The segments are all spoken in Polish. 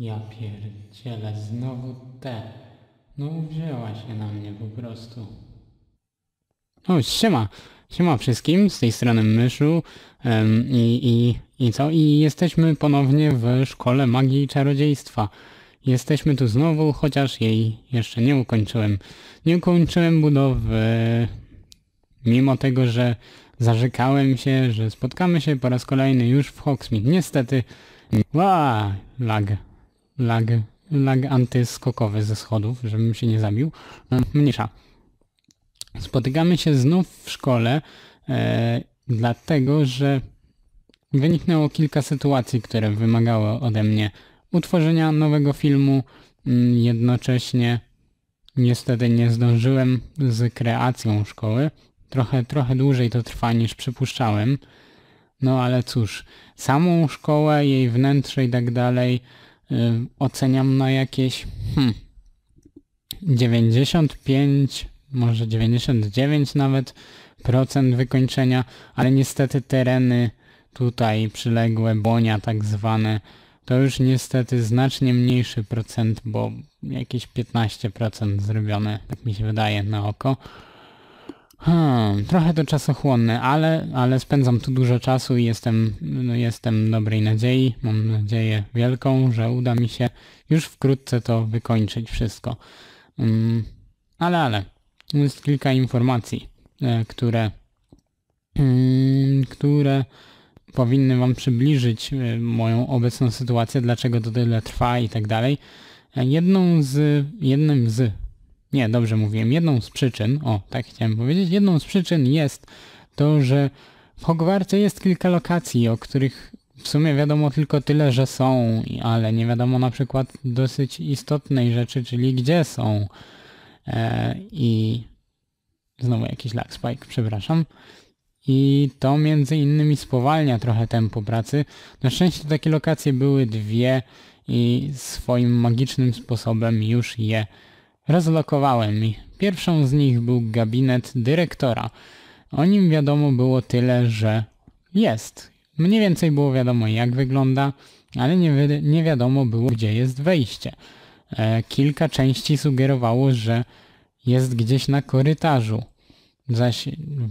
Ja pierdzielę, znowu te. No wzięła się na mnie po prostu. O, siema! Siema wszystkim, z tej strony Myszu um, i, i, i co? I jesteśmy ponownie w Szkole Magii i Czarodziejstwa. Jesteśmy tu znowu, chociaż jej jeszcze nie ukończyłem. Nie ukończyłem budowy, mimo tego, że zarzekałem się, że spotkamy się po raz kolejny już w Hogsmeade. Niestety... Ła, lag lag, lag antyskokowy ze schodów, żebym się nie zabił. No, mniejsza. Spotykamy się znów w szkole, e, dlatego że wyniknęło kilka sytuacji, które wymagały ode mnie utworzenia nowego filmu. Mm, jednocześnie niestety nie zdążyłem z kreacją szkoły. Trochę, trochę dłużej to trwa niż przypuszczałem. No ale cóż, samą szkołę, jej wnętrze i tak dalej Y, oceniam na jakieś hmm, 95, może 99 nawet procent wykończenia, ale niestety tereny tutaj przyległe, bonia tak zwane, to już niestety znacznie mniejszy procent, bo jakieś 15% zrobione, tak mi się wydaje na oko. Hmm, trochę to czasochłonne, ale, ale spędzam tu dużo czasu i jestem, no, jestem dobrej nadziei. Mam nadzieję wielką, że uda mi się już wkrótce to wykończyć wszystko. Um, ale, ale, jest kilka informacji, e, które, hmm, które powinny Wam przybliżyć e, moją obecną sytuację, dlaczego to tyle trwa i tak dalej. E, jedną z, jednym z nie, dobrze mówiłem, jedną z przyczyn, o, tak chciałem powiedzieć, jedną z przyczyn jest to, że w Hogwarcie jest kilka lokacji, o których w sumie wiadomo tylko tyle, że są, ale nie wiadomo na przykład dosyć istotnej rzeczy, czyli gdzie są. E, I znowu jakiś lag spike, przepraszam. I to między innymi spowalnia trochę tempo pracy. Na szczęście takie lokacje były dwie i swoim magicznym sposobem już je rozlokowałem mi. Pierwszą z nich był gabinet dyrektora. O nim wiadomo było tyle, że jest. Mniej więcej było wiadomo jak wygląda, ale nie, wi nie wiadomo było gdzie jest wejście. E, kilka części sugerowało, że jest gdzieś na korytarzu. Zaś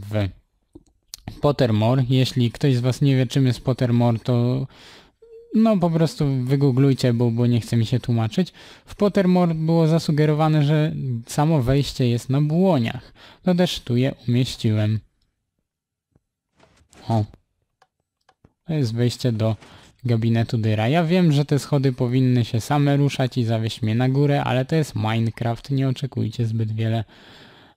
w Pottermore, jeśli ktoś z Was nie wie czym jest Pottermore, to no po prostu wygooglujcie, bo, bo nie chce mi się tłumaczyć. W Pottermore było zasugerowane, że samo wejście jest na błoniach. To też tu je umieściłem. O. To jest wejście do gabinetu Dyra. Ja wiem, że te schody powinny się same ruszać i zawieźć mnie na górę, ale to jest Minecraft, nie oczekujcie zbyt wiele.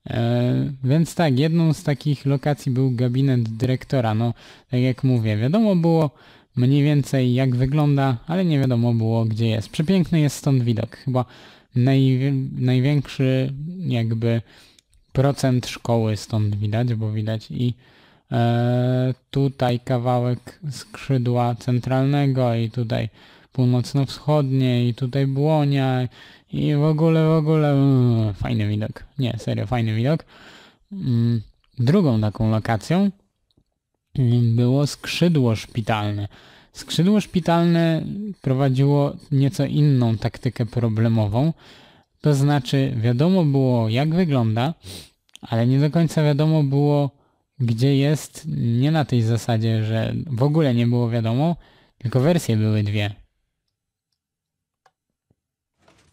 Eee, więc tak, jedną z takich lokacji był gabinet dyrektora. No, tak jak mówię, wiadomo było, mniej więcej jak wygląda, ale nie wiadomo było gdzie jest. Przepiękny jest stąd widok. Chyba naj, największy jakby procent szkoły stąd widać, bo widać i e, tutaj kawałek skrzydła centralnego i tutaj północno-wschodnie i tutaj błonia i w ogóle, w ogóle mm, fajny widok. Nie, serio, fajny widok. Mm. Drugą taką lokacją było skrzydło szpitalne. Skrzydło szpitalne prowadziło nieco inną taktykę problemową, to znaczy wiadomo było jak wygląda, ale nie do końca wiadomo było gdzie jest, nie na tej zasadzie, że w ogóle nie było wiadomo, tylko wersje były dwie.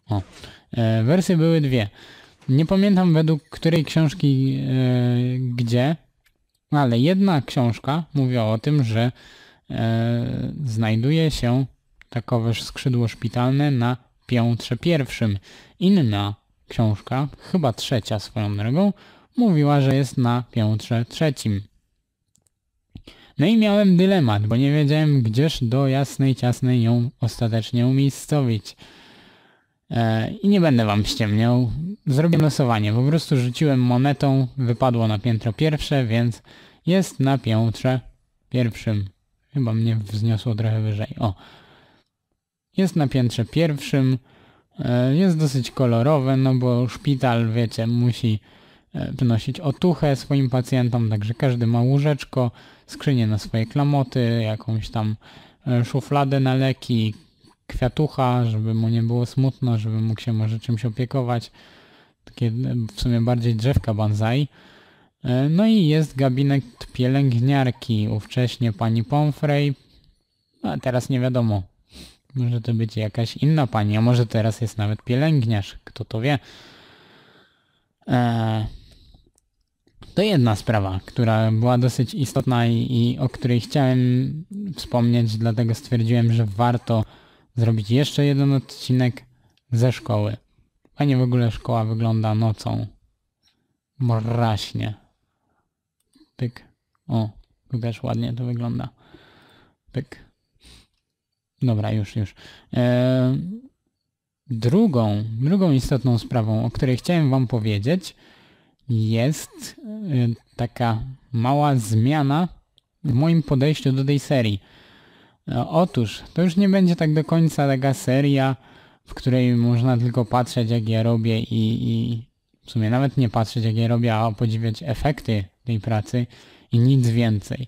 O, e, wersje były dwie. Nie pamiętam według której książki e, gdzie, no, ale jedna książka mówiła o tym, że e, znajduje się takoweż skrzydło szpitalne na piętrze pierwszym. Inna książka, chyba trzecia swoją drogą, mówiła, że jest na piętrze trzecim. No i miałem dylemat, bo nie wiedziałem, gdzież do jasnej ciasnej ją ostatecznie umiejscowić. E, I nie będę wam ściemniał. Zrobię losowanie. Po prostu rzuciłem monetą, wypadło na piętro pierwsze, więc jest na piętrze pierwszym. Chyba mnie wzniosło trochę wyżej. O. Jest na piętrze pierwszym. E, jest dosyć kolorowe, no bo szpital, wiecie, musi przynosić e, otuchę swoim pacjentom, także każdy ma łóżeczko, skrzynię na swoje klamoty, jakąś tam szufladę na leki, kwiatucha, żeby mu nie było smutno, żeby mógł się może czymś opiekować. Takie w sumie bardziej drzewka banzai. E, no i jest gabinet pielęgniarki, ówcześnie pani Pomfrey, no, a teraz nie wiadomo. Może to być jakaś inna pani, a może teraz jest nawet pielęgniarz, kto to wie. Eee, to jedna sprawa, która była dosyć istotna i, i o której chciałem wspomnieć, dlatego stwierdziłem, że warto zrobić jeszcze jeden odcinek ze szkoły. Fajnie w ogóle szkoła wygląda nocą. Mraśnie. Pyk. O, tu też ładnie to wygląda. Pyk. Dobra, już, już. Eee, drugą, drugą istotną sprawą, o której chciałem Wam powiedzieć, jest e, taka mała zmiana w moim podejściu do tej serii. E, otóż, to już nie będzie tak do końca taka seria, w której można tylko patrzeć jak ja robię i, i w sumie nawet nie patrzeć jak ja robię, a podziwiać efekty tej pracy i nic więcej.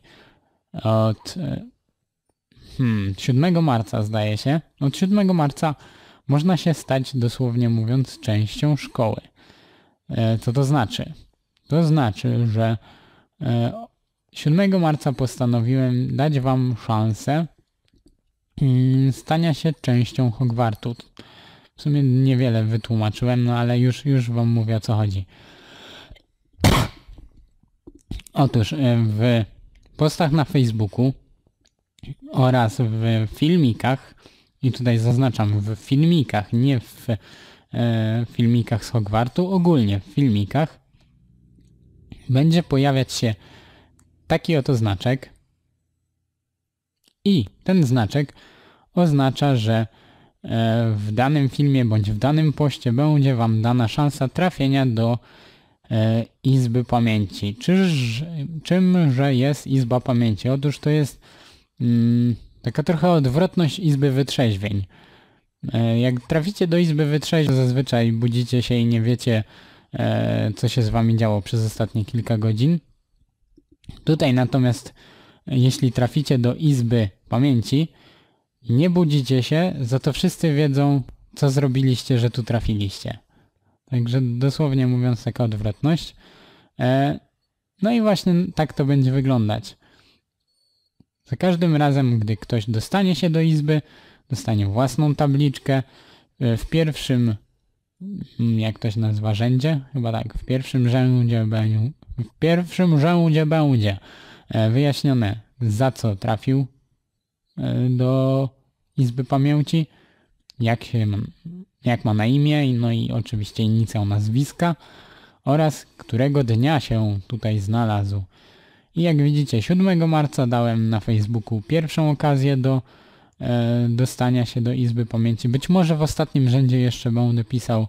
Od e, hmm, 7 marca zdaje się, od 7 marca można się stać dosłownie mówiąc częścią szkoły. E, co to znaczy? To znaczy, że 7 marca postanowiłem dać Wam szansę stania się częścią Hogwartu. W sumie niewiele wytłumaczyłem, no ale już, już wam mówię o co chodzi. Otóż e, w postach na Facebooku oraz w filmikach, i tutaj zaznaczam w filmikach, nie w e, filmikach z Hogwartu, ogólnie w filmikach, będzie pojawiać się taki oto znaczek i ten znaczek oznacza, że e, w danym filmie bądź w danym poście będzie Wam dana szansa trafienia do e, Izby Pamięci. Czyż, czymże jest Izba Pamięci? Otóż to jest mm, taka trochę odwrotność Izby Wytrzeźwień. E, jak traficie do Izby Wytrzeźwień, zazwyczaj budzicie się i nie wiecie, co się z Wami działo przez ostatnie kilka godzin. Tutaj natomiast, jeśli traficie do Izby Pamięci, nie budzicie się, za to wszyscy wiedzą, co zrobiliście, że tu trafiliście. Także dosłownie mówiąc taka odwrotność. E, no i właśnie tak to będzie wyglądać. Za każdym razem, gdy ktoś dostanie się do izby, dostanie własną tabliczkę. E, w pierwszym, mm, jak to się nazywa, rzędzie? Chyba tak, w pierwszym rzędzie będzie, w pierwszym rzędzie będzie e, wyjaśnione za co trafił E, do Izby Pamięci, jak, się, jak ma na imię, no i oczywiście inicjał nazwiska oraz którego dnia się tutaj znalazł. I jak widzicie, 7 marca dałem na Facebooku pierwszą okazję do e, dostania się do Izby Pamięci. Być może w ostatnim rzędzie jeszcze będę pisał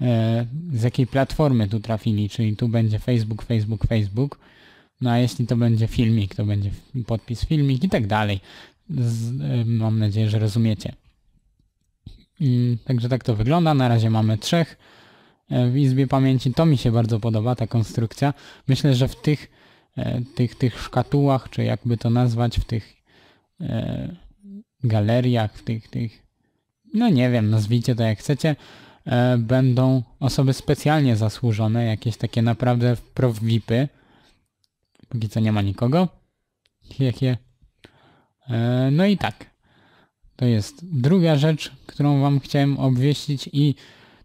e, z jakiej platformy tu trafili, czyli tu będzie Facebook, Facebook, Facebook. No a jeśli to będzie filmik, to będzie podpis filmik i tak dalej. Z, y, mam nadzieję, że rozumiecie. Mm, także tak to wygląda. Na razie mamy trzech y, w Izbie Pamięci. To mi się bardzo podoba, ta konstrukcja. Myślę, że w tych, y, tych, tych szkatułach, czy jakby to nazwać, w tych galeriach, w tych, tych, no nie wiem, nazwijcie to jak chcecie, będą osoby specjalnie zasłużone, jakieś takie naprawdę prof-VIPy. Póki co nie ma nikogo. Jakie E, no i tak. To jest druga rzecz, którą Wam chciałem obwieścić i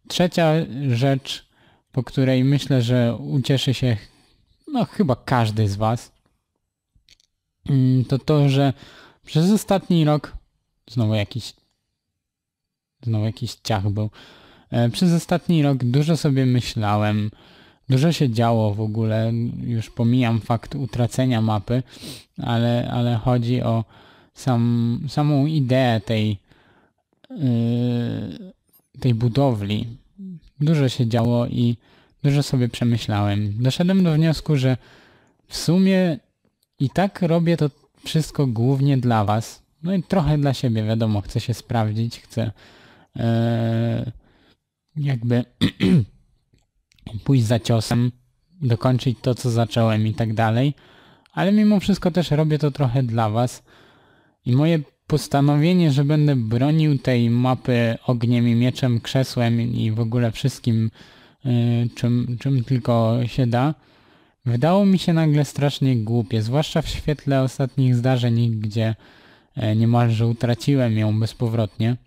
trzecia rzecz, po której myślę, że ucieszy się no chyba każdy z Was, mm, to to, że przez ostatni rok, znowu jakiś, znowu jakiś ciach był, e, przez ostatni rok dużo sobie myślałem, dużo się działo w ogóle, już pomijam fakt utracenia mapy, ale, ale chodzi o sam, samą ideę tej, y, tej budowli. Dużo się działo i dużo sobie przemyślałem. Doszedłem do wniosku, że w sumie i tak robię to wszystko głównie dla Was. No i trochę dla siebie, wiadomo, chcę się sprawdzić, chcę yy, jakby pójść za ciosem, dokończyć to, co zacząłem i tak dalej. Ale mimo wszystko też robię to trochę dla Was i moje postanowienie, że będę bronił tej mapy ogniem i mieczem, krzesłem i w ogóle wszystkim, y, czym, czym tylko się da, wydało mi się nagle strasznie głupie, zwłaszcza w świetle ostatnich zdarzeń, gdzie e, niemalże utraciłem ją bezpowrotnie.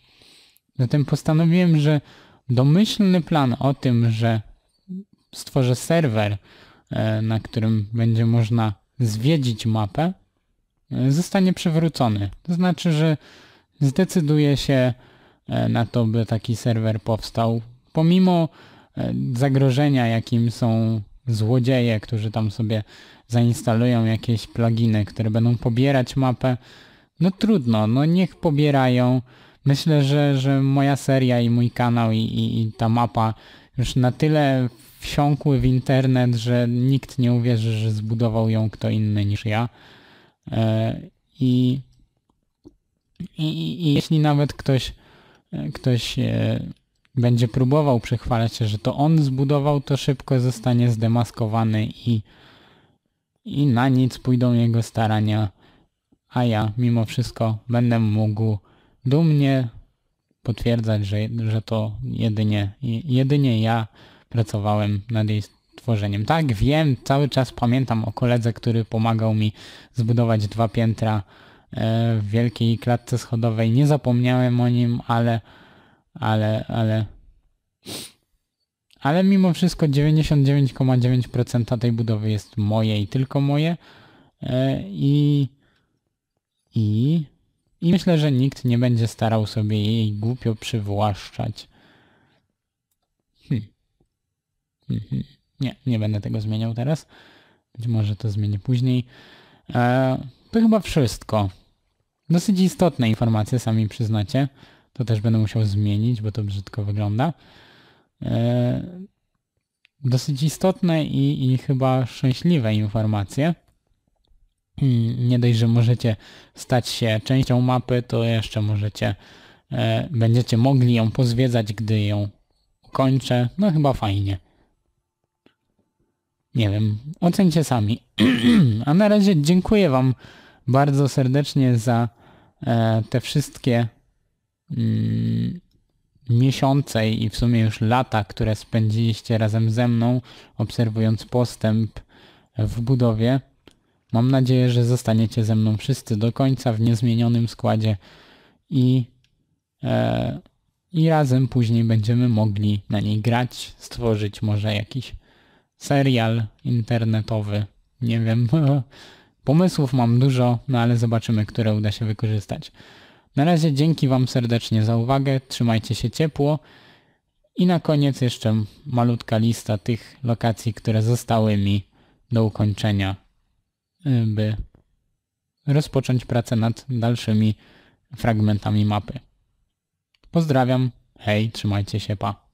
Zatem postanowiłem, że domyślny plan o tym, że stworzę serwer, e, na którym będzie można zwiedzić mapę, E, zostanie przywrócony. To znaczy, że zdecyduje się e, na to, by taki serwer powstał, pomimo e, zagrożenia, jakim są złodzieje, którzy tam sobie zainstalują jakieś pluginy, które będą pobierać mapę. No trudno, no niech pobierają. Myślę, że, że moja seria i mój kanał i, i, i ta mapa już na tyle wsiąkły w internet, że nikt nie uwierzy, że zbudował ją kto inny niż ja. E, I, i, i jeśli nawet ktoś, e, ktoś e, będzie próbował przechwalać się, że to on zbudował, to szybko zostanie zdemaskowany i, i na nic pójdą jego starania, a ja mimo wszystko będę mógł dumnie potwierdzać, że, że to jedynie, jedynie ja pracowałem nad jej tworzeniem. Tak, wiem, cały czas pamiętam o koledze, który pomagał mi zbudować dwa piętra e, w wielkiej klatce schodowej. Nie zapomniałem o nim, ale, ale, ale... Ale mimo wszystko 99,9% tej budowy jest moje i tylko moje. E, I, i, I myślę, że nikt nie będzie starał sobie jej głupio przywłaszczać. Hmm. Mm-hmm. Nie, nie będę tego zmieniał teraz. Być może to zmienię później. E, to chyba wszystko. Dosyć istotne informacje, sami przyznacie. To też będę musiał zmienić, bo to brzydko wygląda. E, dosyć istotne i, i chyba szczęśliwe informacje. Mm, nie dość, że możecie stać się częścią mapy, to jeszcze możecie, e, będziecie mogli ją pozwiedzać, gdy ją kończę. No chyba fajnie nie wiem, ocencie sami. A na razie dziękuję Wam bardzo serdecznie za e, te wszystkie mm, miesiące i w sumie już lata, które spędziliście razem ze mną, obserwując postęp w budowie. Mam nadzieję, że zostaniecie ze mną wszyscy do końca w niezmienionym składzie i, e, i razem później będziemy mogli na niej grać, stworzyć może jakiś serial internetowy. Nie wiem. Pomysłów mam dużo, no ale zobaczymy, które uda się wykorzystać. Na razie dzięki Wam serdecznie za uwagę, trzymajcie się ciepło i na koniec jeszcze malutka lista tych lokacji, które zostały mi do ukończenia, by rozpocząć pracę nad dalszymi fragmentami mapy. Pozdrawiam, hej, trzymajcie się, pa.